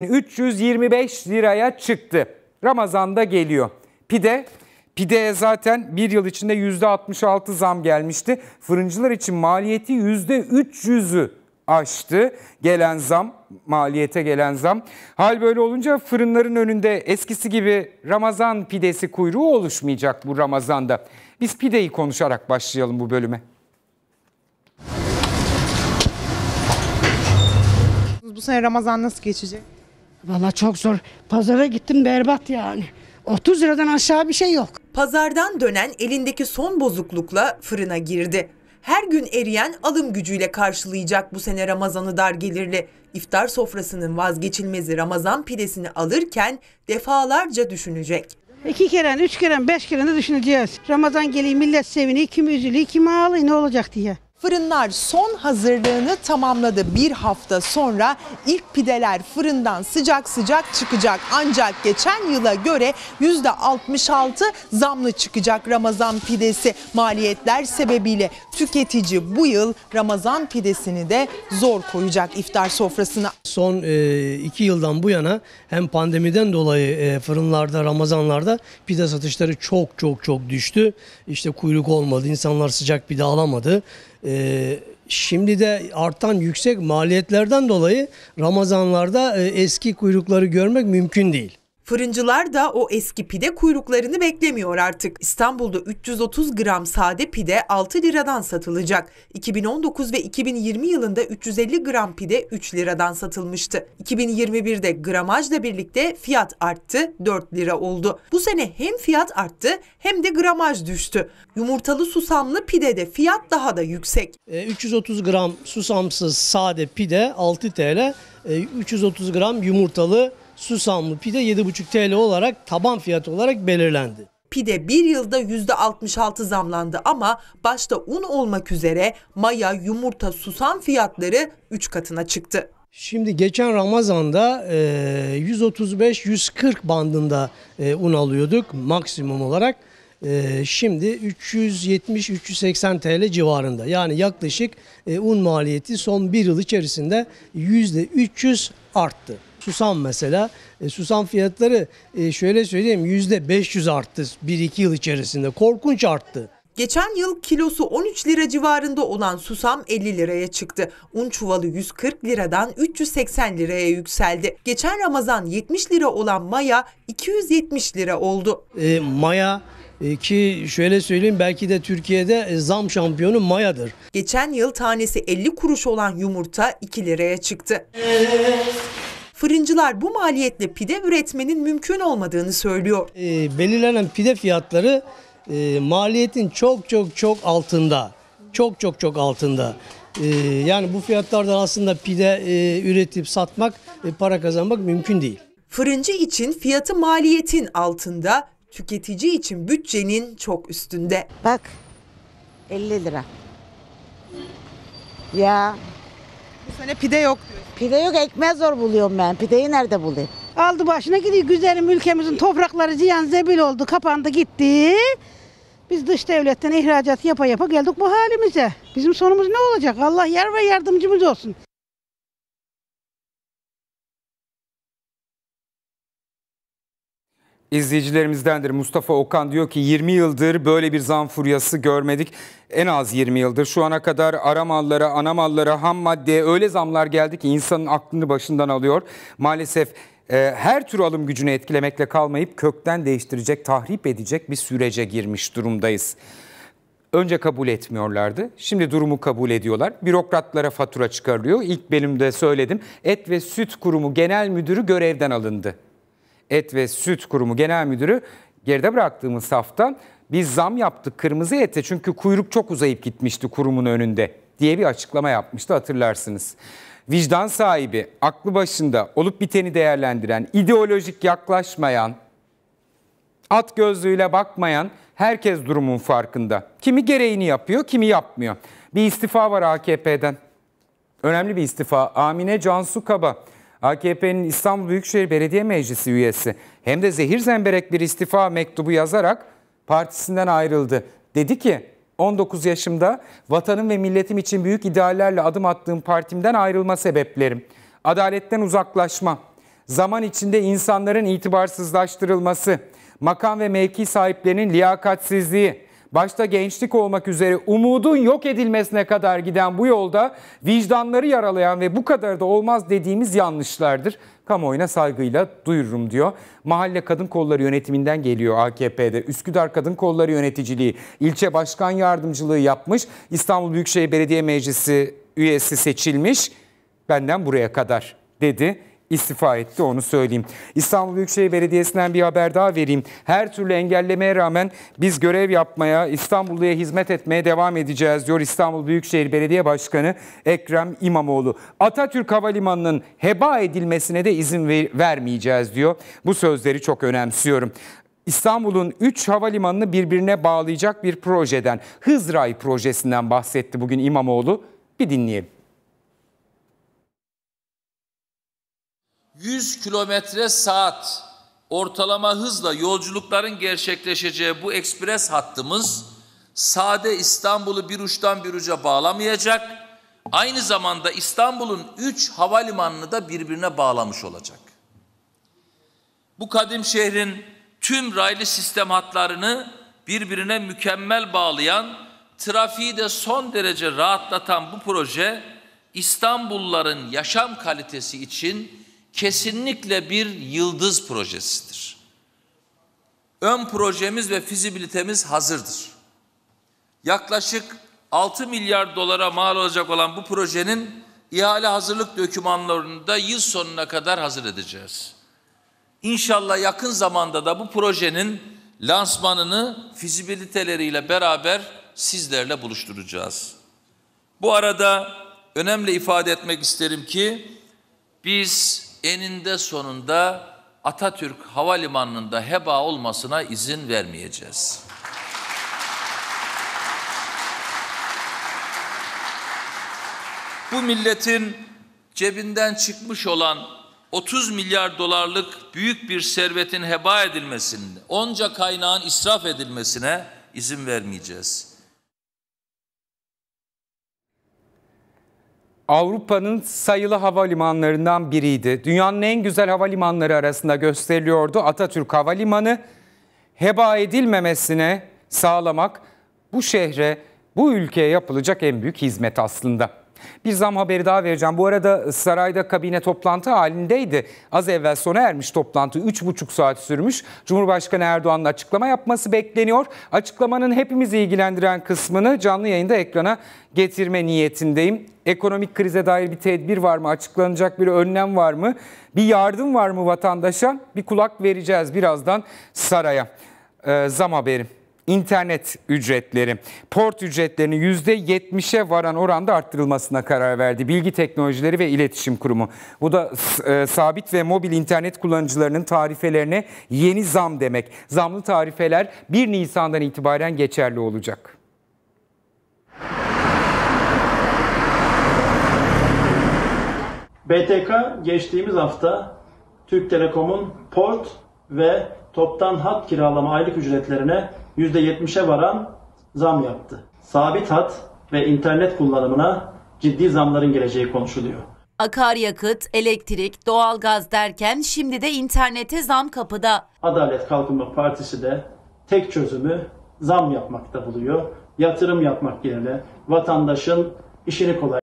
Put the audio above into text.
325 liraya çıktı. Ramazan'da geliyor. Pide, pideye zaten bir yıl içinde %66 zam gelmişti. Fırıncılar için maliyeti %300'ü aştı gelen zam, maliyete gelen zam. Hal böyle olunca fırınların önünde eskisi gibi Ramazan pidesi kuyruğu oluşmayacak bu Ramazan'da. Biz pideyi konuşarak başlayalım bu bölüme. Bu sene Ramazan nasıl geçecek? Valla çok zor. Pazara gittim berbat yani. 30 liradan aşağı bir şey yok. Pazardan dönen elindeki son bozuklukla fırına girdi. Her gün eriyen alım gücüyle karşılayacak bu sene Ramazan'ı dar gelirli. İftar sofrasının vazgeçilmezi Ramazan pidesini alırken defalarca düşünecek. İki kere, üç kere, beş kere ne düşüneceğiz. Ramazan geliyor, millet seviniyor, kim üzülüyor, kim ağlıyor, ne olacak diye. Fırınlar son hazırlığını tamamladı. Bir hafta sonra ilk pideler fırından sıcak sıcak çıkacak. Ancak geçen yıla göre %66 zamlı çıkacak Ramazan pidesi. Maliyetler sebebiyle tüketici bu yıl Ramazan pidesini de zor koyacak iftar sofrasına. Son e, iki yıldan bu yana hem pandemiden dolayı e, fırınlarda, Ramazanlarda pide satışları çok çok çok düştü. İşte kuyruk olmadı, insanlar sıcak pide alamadı. E, e, şimdi de artan yüksek maliyetlerden dolayı Ramazanlarda e, eski kuyrukları görmek mümkün değil. Fırıncılar da o eski pide kuyruklarını beklemiyor artık. İstanbul'da 330 gram sade pide 6 liradan satılacak. 2019 ve 2020 yılında 350 gram pide 3 liradan satılmıştı. 2021'de gramajla birlikte fiyat arttı, 4 lira oldu. Bu sene hem fiyat arttı hem de gramaj düştü. Yumurtalı susamlı pidede fiyat daha da yüksek. 330 e, gram susamsız sade pide 6 TL, 330 gram yumurtalı susamlı pide 7,5 TL olarak taban fiyat olarak belirlendi. Pide bir yılda %66 zamlandı ama başta un olmak üzere maya, yumurta, susam fiyatları 3 katına çıktı. Şimdi geçen Ramazan'da 135-140 e, bandında e, un alıyorduk maksimum olarak. E, şimdi 370-380 TL civarında yani yaklaşık un maliyeti son bir yıl içerisinde %300 arttı. Susam mesela. E, susam fiyatları e, şöyle söyleyeyim yüzde %500 arttı 1-2 yıl içerisinde. Korkunç arttı. Geçen yıl kilosu 13 lira civarında olan susam 50 liraya çıktı. Un çuvalı 140 liradan 380 liraya yükseldi. Geçen Ramazan 70 lira olan maya 270 lira oldu. E, maya e, ki şöyle söyleyeyim belki de Türkiye'de e, zam şampiyonu mayadır. Geçen yıl tanesi 50 kuruş olan yumurta 2 liraya çıktı. Fırıncılar bu maliyetle pide üretmenin mümkün olmadığını söylüyor. E, belirlenen pide fiyatları e, maliyetin çok çok çok altında. Çok çok çok altında. E, yani bu fiyatlardan aslında pide e, üretip satmak, e, para kazanmak mümkün değil. Fırıncı için fiyatı maliyetin altında, tüketici için bütçenin çok üstünde. Bak 50 lira. Ya bu sene pide yok diyor. Pide yok ekmeği zor buluyorum ben. Pideyi nerede bulayım? Aldı başına gidiyor. Güzelim ülkemizin toprakları ziyan zebil oldu. Kapandı gitti. Biz dış devletten ihracat yapa yapa geldik bu halimize. Bizim sonumuz ne olacak? Allah yer ve yardımcımız olsun. İzleyicilerimizdendir. Mustafa Okan diyor ki 20 yıldır böyle bir zam furyası görmedik. En az 20 yıldır şu ana kadar ara mallara, ana mallara, ham maddeye öyle zamlar geldi ki insanın aklını başından alıyor. Maalesef e, her tür alım gücünü etkilemekle kalmayıp kökten değiştirecek, tahrip edecek bir sürece girmiş durumdayız. Önce kabul etmiyorlardı. Şimdi durumu kabul ediyorlar. Bürokratlara fatura çıkarılıyor. İlk benim de söyledim. Et ve Süt Kurumu Genel Müdürü görevden alındı. Et ve Süt Kurumu Genel Müdürü geride bıraktığımız hafta biz zam yaptık kırmızı ete çünkü kuyruk çok uzayıp gitmişti kurumun önünde diye bir açıklama yapmıştı hatırlarsınız. Vicdan sahibi, aklı başında olup biteni değerlendiren, ideolojik yaklaşmayan, at gözlüğüyle bakmayan herkes durumun farkında. Kimi gereğini yapıyor, kimi yapmıyor. Bir istifa var AKP'den. Önemli bir istifa. Amine Cansu Kaba AKP'nin İstanbul Büyükşehir Belediye Meclisi üyesi hem de zehir zemberek bir istifa mektubu yazarak partisinden ayrıldı. Dedi ki 19 yaşımda vatanım ve milletim için büyük ideallerle adım attığım partimden ayrılma sebeplerim. Adaletten uzaklaşma, zaman içinde insanların itibarsızlaştırılması, makam ve mevki sahiplerinin liyakatsizliği, başta gençlik olmak üzere umudun yok edilmesine kadar giden bu yolda vicdanları yaralayan ve bu kadar da olmaz dediğimiz yanlışlardır. Kamuoyuna saygıyla duyururum diyor. Mahalle Kadın Kolları yönetiminden geliyor AKP'de. Üsküdar Kadın Kolları yöneticiliği, ilçe başkan yardımcılığı yapmış. İstanbul Büyükşehir Belediye Meclisi üyesi seçilmiş. Benden buraya kadar dedi istifa etti onu söyleyeyim. İstanbul Büyükşehir Belediyesi'nden bir haber daha vereyim. Her türlü engellemeye rağmen biz görev yapmaya, İstanbulluya hizmet etmeye devam edeceğiz diyor İstanbul Büyükşehir Belediye Başkanı Ekrem İmamoğlu. Atatürk Havalimanı'nın heba edilmesine de izin ver vermeyeceğiz diyor. Bu sözleri çok önemsiyorum. İstanbul'un 3 havalimanını birbirine bağlayacak bir projeden, Hızray projesinden bahsetti bugün İmamoğlu. Bir dinleyelim. 100 kilometre saat ortalama hızla yolculukların gerçekleşeceği bu ekspres hattımız sade İstanbul'u bir uçtan bir uca bağlamayacak. Aynı zamanda İstanbul'un 3 havalimanını da birbirine bağlamış olacak. Bu kadim şehrin tüm raylı sistem hatlarını birbirine mükemmel bağlayan, trafiği de son derece rahatlatan bu proje İstanbulluların yaşam kalitesi için kesinlikle bir yıldız projesidir. Ön projemiz ve fizibilitemiz hazırdır. Yaklaşık 6 milyar dolara mal olacak olan bu projenin ihale hazırlık dokümanlarını da yıl sonuna kadar hazır edeceğiz. İnşallah yakın zamanda da bu projenin lansmanını fizibiliteleriyle beraber sizlerle buluşturacağız. Bu arada önemli ifade etmek isterim ki biz eninde sonunda Atatürk Havalimanı'nda heba olmasına izin vermeyeceğiz. Bu milletin cebinden çıkmış olan 30 milyar dolarlık büyük bir servetin heba edilmesine, onca kaynağın israf edilmesine izin vermeyeceğiz. Avrupa'nın sayılı havalimanlarından biriydi. Dünyanın en güzel havalimanları arasında gösteriliyordu. Atatürk Havalimanı heba edilmemesine sağlamak bu şehre, bu ülkeye yapılacak en büyük hizmet aslında. Bir zam haberi daha vereceğim. Bu arada sarayda kabine toplantı halindeydi. Az evvel sona ermiş toplantı 3,5 saat sürmüş. Cumhurbaşkanı Erdoğan'ın açıklama yapması bekleniyor. Açıklamanın hepimizi ilgilendiren kısmını canlı yayında ekrana getirme niyetindeyim. Ekonomik krize dair bir tedbir var mı? Açıklanacak bir önlem var mı? Bir yardım var mı vatandaşa? Bir kulak vereceğiz birazdan saraya. Ee, zam haberim internet ücretleri, port ücretlerini %70'e varan oranda arttırılmasına karar verdi. Bilgi Teknolojileri ve İletişim Kurumu. Bu da e, sabit ve mobil internet kullanıcılarının tarifelerine yeni zam demek. Zamlı tarifeler 1 Nisan'dan itibaren geçerli olacak. BTK geçtiğimiz hafta Türk Telekom'un port ve toptan hat kiralama aylık ücretlerine %70'e varan zam yaptı. Sabit hat ve internet kullanımına ciddi zamların geleceği konuşuluyor. Akaryakıt, elektrik, doğalgaz derken şimdi de internete zam kapıda. Adalet Kalkınma Partisi de tek çözümü zam yapmakta buluyor. Yatırım yapmak yerine vatandaşın işini kolay